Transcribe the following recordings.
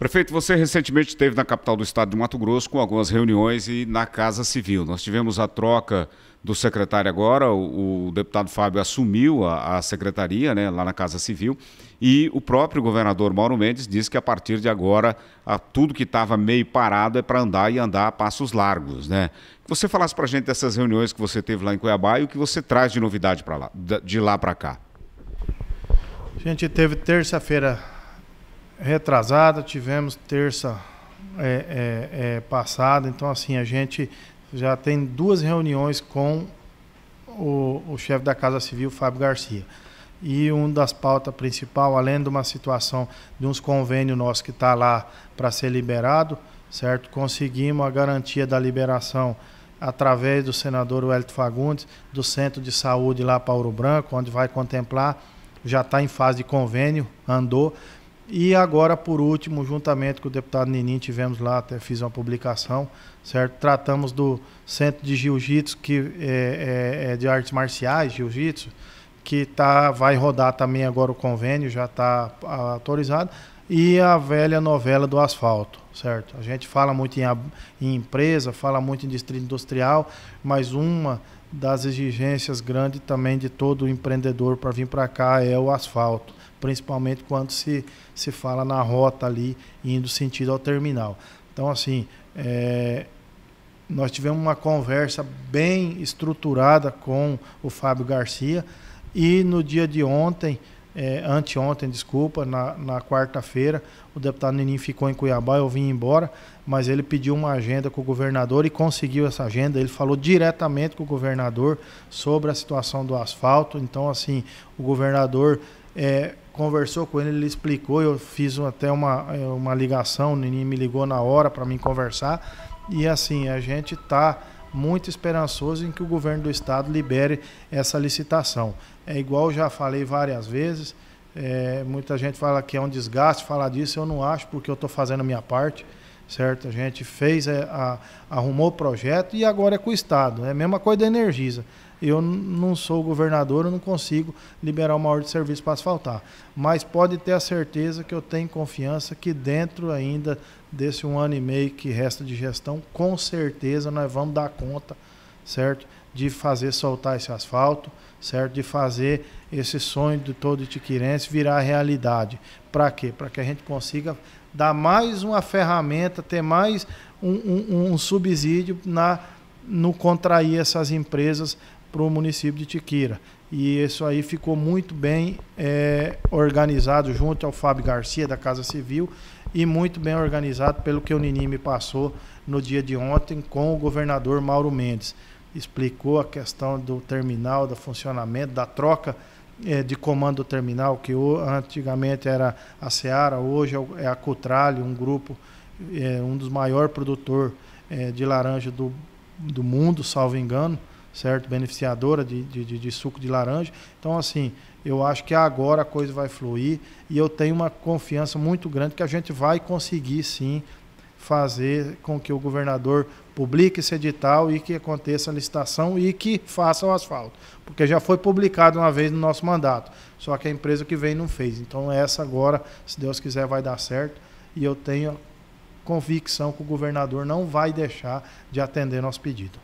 Prefeito, você recentemente esteve na capital do estado de Mato Grosso com algumas reuniões e na Casa Civil. Nós tivemos a troca do secretário agora, o, o deputado Fábio assumiu a, a secretaria né, lá na Casa Civil e o próprio governador Mauro Mendes disse que a partir de agora a, tudo que estava meio parado é para andar e andar a passos largos. Né? você falasse para a gente dessas reuniões que você teve lá em Cuiabá e o que você traz de novidade de lá para cá. A gente teve terça-feira retrasada, tivemos terça é, é, é, passada. Então, assim, a gente já tem duas reuniões com o, o chefe da Casa Civil, Fábio Garcia. E uma das pautas principal, além de uma situação de uns convênios nossos que está lá para ser liberado, certo? Conseguimos a garantia da liberação através do senador Wellington Fagundes, do Centro de Saúde lá para Ouro Branco, onde vai contemplar, já está em fase de convênio, andou, e agora, por último, juntamente com o deputado Nenim, tivemos lá, até fiz uma publicação, certo? Tratamos do Centro de Jiu-Jitsu, que é, é, é, de artes marciais, Jiu-Jitsu, que tá, vai rodar também agora o convênio, já está autorizado, e a velha novela do asfalto, certo? A gente fala muito em, em empresa, fala muito em distrito industrial, mas uma das exigências grandes também de todo empreendedor para vir para cá é o asfalto, principalmente quando se, se fala na rota ali, indo sentido ao terminal. Então, assim, é, nós tivemos uma conversa bem estruturada com o Fábio Garcia e no dia de ontem é, anteontem, desculpa, na, na quarta-feira. O deputado Nininho ficou em Cuiabá, eu vim embora, mas ele pediu uma agenda com o governador e conseguiu essa agenda. Ele falou diretamente com o governador sobre a situação do asfalto. Então, assim, o governador é, conversou com ele, ele explicou. Eu fiz até uma, é, uma ligação, o Nininho me ligou na hora para mim conversar. E assim, a gente está muito esperançoso em que o governo do estado libere essa licitação. É igual já falei várias vezes, é, muita gente fala que é um desgaste falar disso, eu não acho, porque eu estou fazendo a minha parte certo? A gente fez, a, é, a, arrumou o projeto e agora é com o Estado. É né? a mesma coisa da Energisa. Eu não sou governador, eu não consigo liberar uma ordem de serviço para asfaltar. Mas pode ter a certeza que eu tenho confiança que dentro ainda desse um ano e meio que resta de gestão, com certeza nós vamos dar conta, certo? de fazer soltar esse asfalto, certo? De fazer esse sonho de todo itiquirense virar realidade. Para quê? Para que a gente consiga dar mais uma ferramenta, ter mais um, um, um subsídio na, no contrair essas empresas para o município de Tiquira. E isso aí ficou muito bem é, organizado junto ao Fábio Garcia, da Casa Civil, e muito bem organizado pelo que o Nini me passou no dia de ontem com o governador Mauro Mendes explicou a questão do terminal, do funcionamento, da troca é, de comando terminal, que antigamente era a Seara, hoje é a Cutralho, um grupo, é, um dos maiores produtores é, de laranja do, do mundo, salvo engano, certo? Beneficiadora de, de, de suco de laranja. Então, assim, eu acho que agora a coisa vai fluir e eu tenho uma confiança muito grande que a gente vai conseguir sim fazer com que o governador publique esse edital e que aconteça a licitação e que faça o asfalto. Porque já foi publicado uma vez no nosso mandato, só que a empresa que vem não fez. Então essa agora, se Deus quiser, vai dar certo e eu tenho convicção que o governador não vai deixar de atender nosso pedido.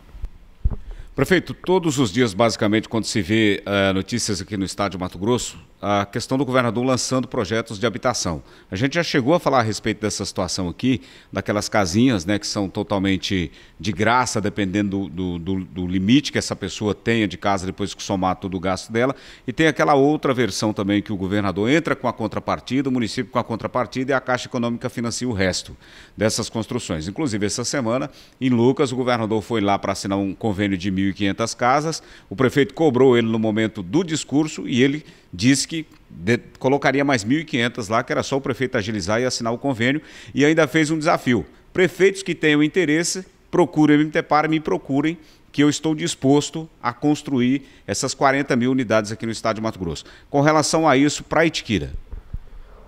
Prefeito, todos os dias, basicamente, quando se vê uh, notícias aqui no Estádio Mato Grosso, a questão do governador lançando projetos de habitação. A gente já chegou a falar a respeito dessa situação aqui, daquelas casinhas né, que são totalmente de graça, dependendo do, do, do limite que essa pessoa tenha de casa depois que somar todo o gasto dela. E tem aquela outra versão também que o governador entra com a contrapartida, o município com a contrapartida e a Caixa Econômica financia o resto dessas construções. Inclusive, essa semana, em Lucas, o governador foi lá para assinar um convênio de 1.500 casas, o prefeito cobrou ele no momento do discurso e ele disse que de, colocaria mais 1.500 lá, que era só o prefeito agilizar e assinar o convênio, e ainda fez um desafio. Prefeitos que tenham interesse, procurem me MTPAR, me procurem, que eu estou disposto a construir essas 40 mil unidades aqui no estado de Mato Grosso. Com relação a isso, para Itiquira.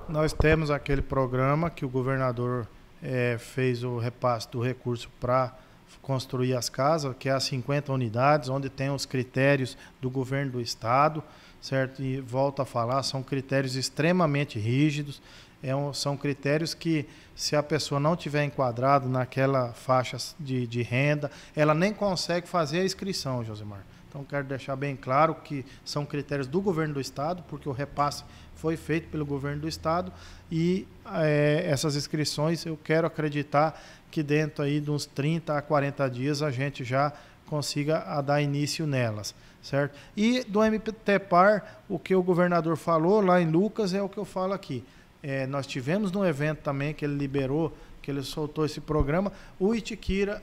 Nós temos aquele programa que o governador é, fez o repasse do recurso para construir as casas, que é as 50 unidades, onde tem os critérios do governo do estado, certo? E volto a falar, são critérios extremamente rígidos, é um, são critérios que, se a pessoa não tiver enquadrado naquela faixa de, de renda, ela nem consegue fazer a inscrição, Josimar. Então, quero deixar bem claro que são critérios do governo do Estado, porque o repasse foi feito pelo governo do Estado e é, essas inscrições, eu quero acreditar que dentro aí de uns 30 a 40 dias a gente já consiga a dar início nelas, certo? E do MPTEPAR, o que o governador falou lá em Lucas é o que eu falo aqui. É, nós tivemos no evento também que ele liberou, que ele soltou esse programa, o Itiquira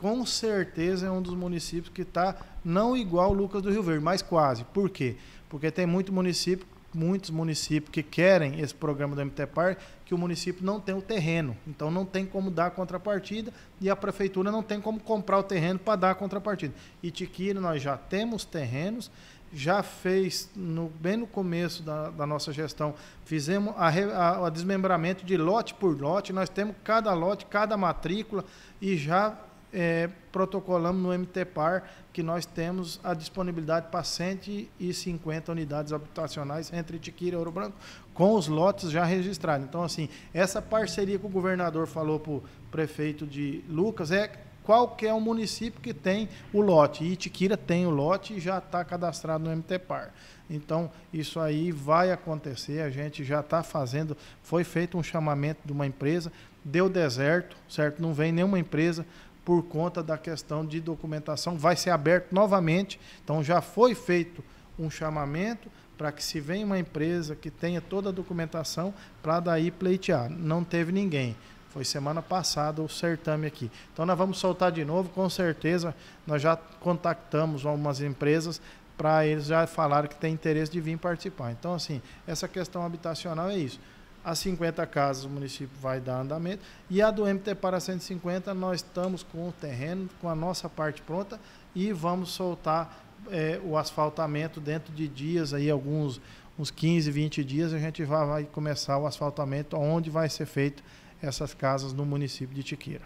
com certeza é um dos municípios que está não igual Lucas do Rio Verde, mas quase. Por quê? Porque tem muito município, muitos municípios que querem esse programa do MTPAR, que o município não tem o terreno. Então não tem como dar a contrapartida e a prefeitura não tem como comprar o terreno para dar a contrapartida. Tiquira nós já temos terrenos, já fez, no, bem no começo da, da nossa gestão, fizemos o desmembramento de lote por lote, nós temos cada lote, cada matrícula e já é, protocolamos no MTPAR que nós temos a disponibilidade para 150 unidades habitacionais entre Tiquira e Ouro Branco, com os lotes já registrados. Então, assim, essa parceria que o governador falou para o prefeito de Lucas é qualquer um município que tem o lote. E Itiquira tem o lote e já está cadastrado no MTPAR. Então, isso aí vai acontecer, a gente já está fazendo, foi feito um chamamento de uma empresa, deu deserto, certo? Não vem nenhuma empresa, por conta da questão de documentação, vai ser aberto novamente. Então já foi feito um chamamento para que se venha uma empresa que tenha toda a documentação para daí pleitear. Não teve ninguém. Foi semana passada o certame aqui. Então nós vamos soltar de novo, com certeza. Nós já contactamos algumas empresas para eles já falaram que têm interesse de vir participar. Então assim, essa questão habitacional é isso a 50 casas o município vai dar andamento. E a do MT para 150, nós estamos com o terreno, com a nossa parte pronta e vamos soltar é, o asfaltamento dentro de dias, aí alguns uns 15, 20 dias, a gente vai, vai começar o asfaltamento onde vai ser feito essas casas no município de Tiquira.